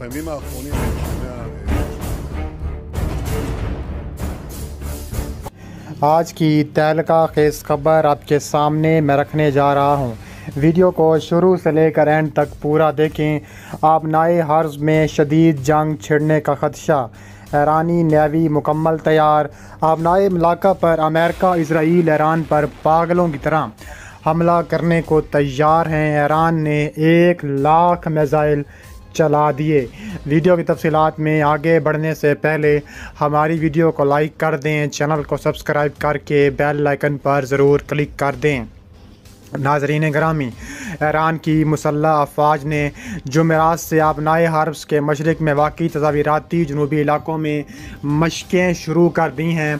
בימים האחרונים, आज की तहलका का खेस खबर आपके सामने मैं रखने जा रहा हूँ वीडियो को शुरू से लेकर एंड तक पूरा देखें आप नए हर्ज में शदीद जंग छिड़ने का खदशा ईरानी नेवी मुकम्मल तैयार नए इलाका पर अमेरिका इसराइल ईरान पर पागलों की तरह हमला करने को तैयार हैं ईरान ने एक लाख मेजाइल चला दिए वीडियो की तफसीत में आगे बढ़ने से पहले हमारी वीडियो को लाइक कर दें चैनल को सब्सक्राइब करके बेल लाइकन पर ज़रूर क्लिक कर दें नाजरीन ग्रामी ईरान की मुसल्ह अफवाज ने जमेरात से आबनाए हर्ब्स के मशरक़ में वाकई तजावीराती जनूबी इलाकों में मशक़ें शुरू कर दी हैं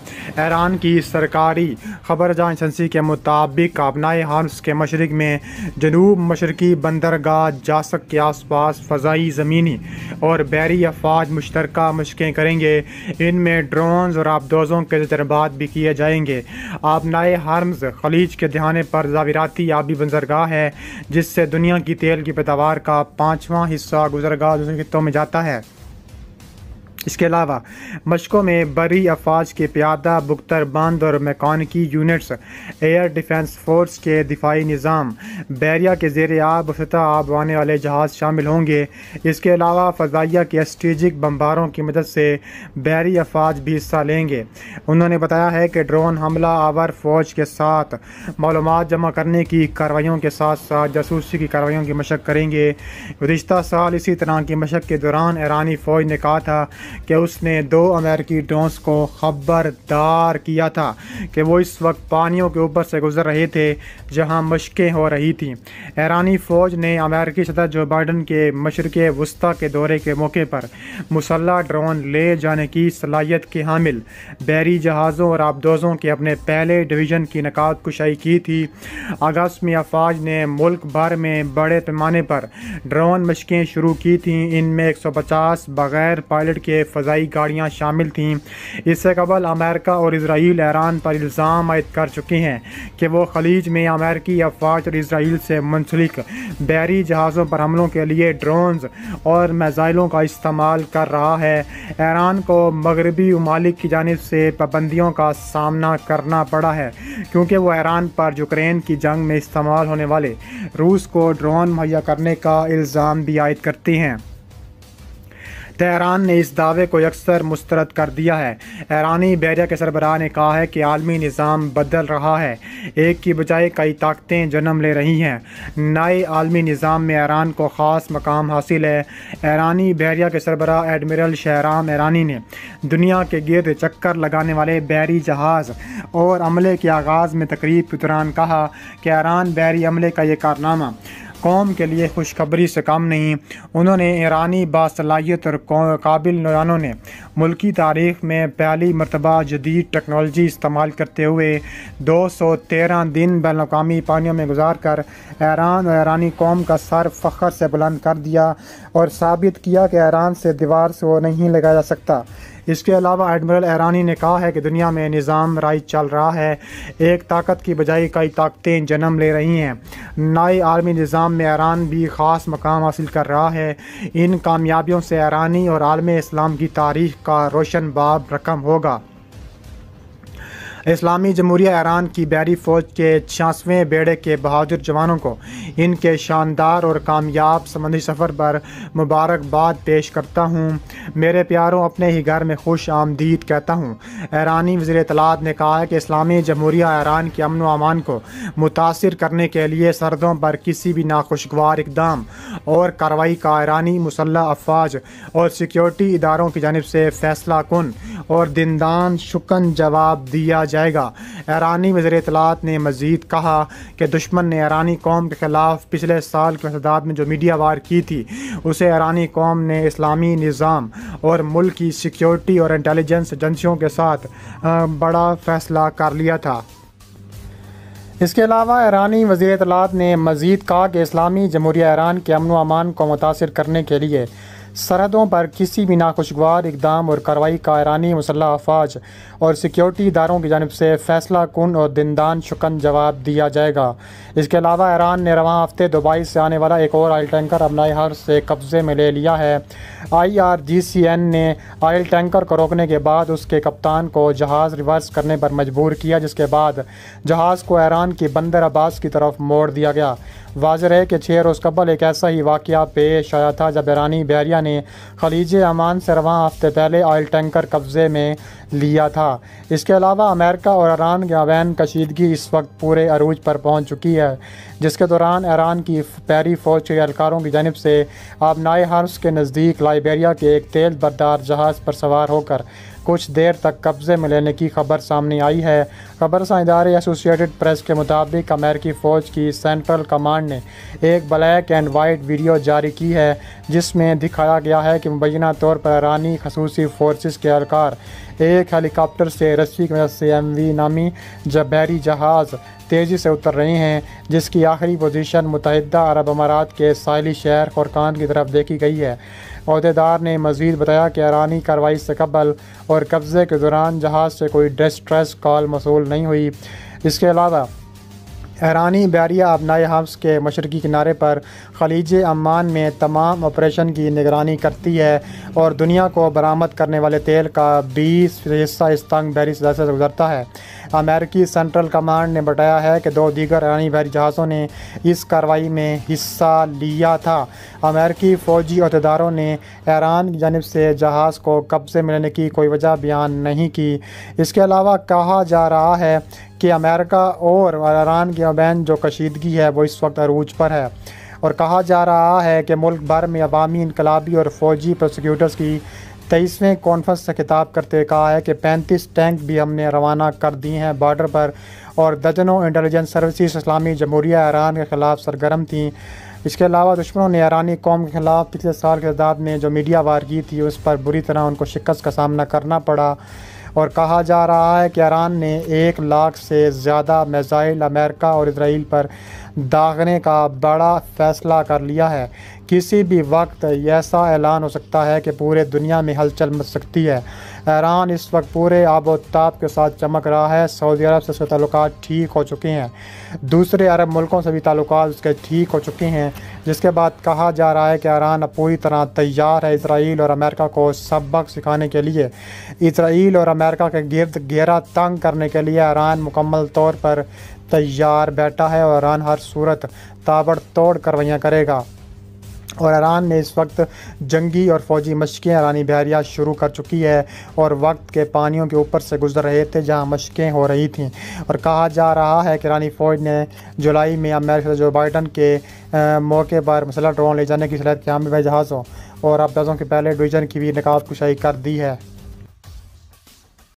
ईरान की सरकारी जहाँ एजेंसी के मुताबिक आबनाए हार्ब्स के मशरक़ में जनूब मशरक़ी बंदरगाह जासक के आस पास फ़जाई ज़मीनी और बैरी अफवाज मुश्तर मशक़ें करेंगे इनमें ड्रोन और आबदोज़ों के तजर्बात भी किए जाएंगे आबनाए हार्म्स खलीज के दहाने पर ज़ावीराती आबी बंदरगाह है जिससे दुनिया की तेल की पैदावार का पाँचवा हिस्सा गुजरगा दूसरे खितों में जाता है इसके अलावा मशकों में बरी अफवाज के प्यादा बुख्तर बंद और मैकानिकी यूनिट्स एयर डिफेंस फोर्स के दिफाई निज़ाम बैरिया के जेर आब सतह आब आने वाले जहाज़ शामिल होंगे इसके अलावा फ़जाइया के स्ट्रेजिक बम्बारों की मदद से बैरी अफवाज भी हिस्सा लेंगे उन्होंने बताया है कि ड्रोन हमला आवर फौज के साथ मालूम जमा करने की कार्रवाइयों के साथ साथ जासूसी की कार्रवाइयों की मशक करेंगे गुज्त साल इसी तरह की मशक के दौरान ईरानी फ़ौज ने कहा था कि उसने दो अमेरिकी ड्रोन्स को खबरदार किया था कि वो इस वक्त पानियों के ऊपर से गुजर रहे थे जहां मशकें हो रही थीं ईरानी फ़ौज ने अमेरिकी सदर जो बाइडन के मशरक़ वस्ती के दौरे के मौके पर मुसल्ह ड्रोन ले जाने की सलाहियत के हामिल बैरी जहाज़ों और आबदोज़ों के अपने पहले डिवीज़न की नकाब कुशाई की थी अगस्त में अफवाज ने मुल्क भर में बड़े पैमाने पर ड्रोन मशकें शुरू की थीं इनमें 150 बगैर पायलट के लिए फ़जाई गाड़ियाँ शामिल थीं इससे कबल अमेरिका और इसराइल ईरान पर इल्ज़ाम आयद कर चुकी हैं कि वो खलीज में अमेरिकी अफवाज और इसराइल से मुंसलिक बहरी जहाज़ों पर हमलों के लिए ड्रोन्स और मेज़ाइलों का इस्तेमाल कर रहा है ईरान को मगरबी ममालिक की जानब से पाबंदियों का सामना करना पड़ा है क्योंकि वह ईरान पर यूक्रेन की जंग में इस्तेमाल होने वाले रूस को ड्रोन मुहैया करने का इल्ज़ाम भी आयद करती हैं तहरान ने इस दावे को अक्सर मुस्तरद कर दिया है ईरानी बहरिया के सरबराह ने कहा है कि आलमी निज़ाम बदल रहा है एक की बजाय कई ताकतें जन्म ले रही हैं नए आलमी निज़ाम में ईरान को ख़ास मकाम हासिल है ईरानी बैरिया के सरबराह एडमिरल शहराम ईरानी ने दुनिया के गिरद चक्कर लगाने वाले बैरी जहाज़ और अमले के आगाज़ में तकरीब के दौरान कहा कि ईरान बैरी अमले का ये कारनामा कौम के लिए खुशखबरी से काम नहीं उन्होंने ईरानी बासलाहियत और काबिल नौजवानों ने मुल्की तारीख में पहली मरतबा जदीद टेक्नोलॉजी इस्तेमाल करते हुए दो सौ तेरह दिन बैन अवी पानियों में गुजार कर ईरान और ईरानी कौम का सर फ़ख्र से बुलंद कर दिया और साबित किया कि ईरान से दीवार से वो नहीं लगाया जा सकता इसके अलावा एडमिरल ईरानी ने कहा है कि दुनिया में निज़ाम राइज चल रहा है एक ताकत की बजाय कई ताकतें जन्म ले रही हैं नए आर्मी निज़ाम इस्लाम में ईरान भी ख़ास मकाम हासिल कर रहा है इन कामयाबियों से ईरानी और आलम इस्लाम की तारीख का रोशन बाब रकम होगा इस्लामी जमहूरिया ईरान की बैरी फ़ौज के छियासवें बेड़े के बहादुर जवानों को इनके शानदार और कामयाब समंदी सफ़र पर मुबारकबाद पेश करता हूँ मेरे प्यारों अपने ही घर में खुश आमदीद कहता हूँ ईरानी वजी तलाद ने कहा है कि इस्लामी जमहूरिया ईरान के अमन अमान को मुतासर करने के लिए सरदों पर किसी भी नाखुशगवार इकदाम और कार्रवाई का ईरानी मुसल्ह अफवाज और सिक्योरिटी इदारों की जानब से फैसला कन और दिनदान शुकन जवाब दिया जाएगा ईरानी वज़र अतलात ने मज़ीद कहा कि दुश्मन ने ईरानी कौम के ख़िलाफ़ पिछले साल के फसदात में जो मीडिया वार की थी उसे ईरानी कौम ने इस्लामी निज़ाम और मुल्क की सिक्योरिटी और इंटेलिजेंस एजेंसियों के साथ बड़ा फ़ैसला कर लिया था इसके अलावा ईरानी वजी अतलात ने मज़ीद कहा कि इस्लामी जमहूरिया ईरान के अमन अमान को मुतासर करने के लिए सरहदों पर किसी भी नाखुशगवार इकदाम और कार्रवाई का ईरानी मुसल्ह अफवाज और सिक्योरिटी इदारों की जानब से फैसला कन और दिनदान शुकन जवाब दिया जाएगा इसके अलावा ईरान ने रवा हफ्ते दुबई से आने वाला एक और आयल टैंकर अपनाई हर से कब्ज़े में ले लिया है I R G C N ने आयल टैंकर को रोकने के बाद उसके कप्तान को जहाज़ रिवर्स करने पर मजबूर किया जिसके बाद जहाज़ को ईरान की बंदर आबाज की तरफ मोड़ दिया गया वाजह है कि छः रोज़ कबल एक ऐसा ही वाक़ पेश आया था जब ईरानी बहरिया ने ने खलीज अमान से रवा हफ्ते पहले ऑयल टैंकर कब्ज़े में लिया था इसके अलावा अमेरिका और ईरान के अवैन कशीदगी इस वक्त पूरे अरूज पर पहुंच चुकी है जिसके दौरान ईरान की पैरी फौज के एहलकारों की जानब से नाए हार्स के नज़दीक लाइबेरिया के एक तेल बरदार जहाज़ पर सवार होकर कुछ देर तक कब्ज़े में लेने की खबर सामने आई है खबरसा इदारे एसोसिएटेड प्रेस के मुताबिक अमेरिकी फ़ौज की सेंट्रल कमांड ने एक ब्लैक एंड वाइट वीडियो जारी की है जिसमें दिखाया गया है कि मुबैना तौर पर ईरानी खसूसी फोर्सेस के एहलकार एक हेलीकॉप्टर से रस्सी की मदद से एम वी नामी जबहरी जहाज़ तेज़ी से उतर रही हैं जिसकी आखिरी पोजीशन मुतहदा अरब अमारात के साहली शहर खुरकान की तरफ देखी गई है अहदेदार ने मजीद बताया कि ईरानी कार्रवाई से कबल और कब्ज़े के दौरान जहाज़ से कोई डिस्ट्रेस कॉल मसूल नहीं हुई इसके अलावा हैरानी बैरिया नए हब्स के मशरकी किनारे पर खलीज अमान में तमाम ऑपरेशन की निगरानी करती है और दुनिया को बरामद करने वाले तेल का बीस हिस्सा इस तंग बहरी सदा से गुजरता है अमेरिकी सेंट्रल कमांड ने बताया है कि दो दीगर ईरानी बहरी जहाज़ों ने इस कार्रवाई में हिस्सा लिया था अमेरिकी फ़ौजी अहदेदारों ने ईरान की जानब से जहाज़ को कब्ज़े में लेने की कोई वजह बयान नहीं की इसके अलावा कहा जा रहा है कि अमेरिका और ईरान की अबैन जो कशीदगी है वो इस वक्त अरूज पर है और कहा जा रहा है कि मुल्क भर में अवामी इनकलाबी और फौजी प्रोसिक्यूटर्स की तेईसवें कॉन्फ्रेंस से खिताब करते कहा है कि पैंतीस टैंक भी हमने रवाना कर दिए हैं बॉर्डर पर और दर्जनों इंटेलिजेंस सर्विसेज इस्लामी जमहूरिया ईरान के ख़िलाफ़ सरगर्म थीं इसके अलावा दुश्मनों ने ईरानी कौम के ख़िलाफ़ पिछले साल के तादाद में जो मीडिया वार की थी उस पर बुरी तरह उनको शिकस्त का सामना करना पड़ा और कहा जा रहा है कि ईरान ने एक लाख से ज़्यादा मेजाइल अमेरिका और इसराइल पर दागने का बड़ा फैसला कर लिया है किसी भी वक्त ऐसा ऐलान हो सकता है कि पूरे दुनिया में हलचल मच सकती है ईरान इस वक्त पूरे आबोताब के साथ चमक रहा है सऊदी अरब से उसके ताल्लुक ठीक हो चुके हैं दूसरे अरब मुल्कों से भी ताल्लुक उसके ठीक हो चुके हैं जिसके बाद कहा जा रहा है कि ईरान पूरी तरह तैयार है इसराइल और अमेरिका को सबक सिखाने के लिए इसराइल और अमेरिका के गर्द घेरा तंग करने के लिए ईरान मुकम्मल तौर पर तैयार बैठा है और ईरान हर सूरत ताबड़तोड़ कार्रवाइयाँ करेगा और ईरान ने इस वक्त जंगी और फौजी मशकें ईरानी बहरिया शुरू कर चुकी है और वक्त के पानियों के ऊपर से गुजर रहे थे जहां मशकें हो रही थीं और कहा जा रहा है कि ईरानी फ़ौज ने जुलाई में अमेरिका जो बाइडन के मौके पर मसला ड्रोन ले जाने की शरात के हम जहाज़ों और अफजाज़ों के पहले डिवीज़न की भी नकाब कुशाई कर दी है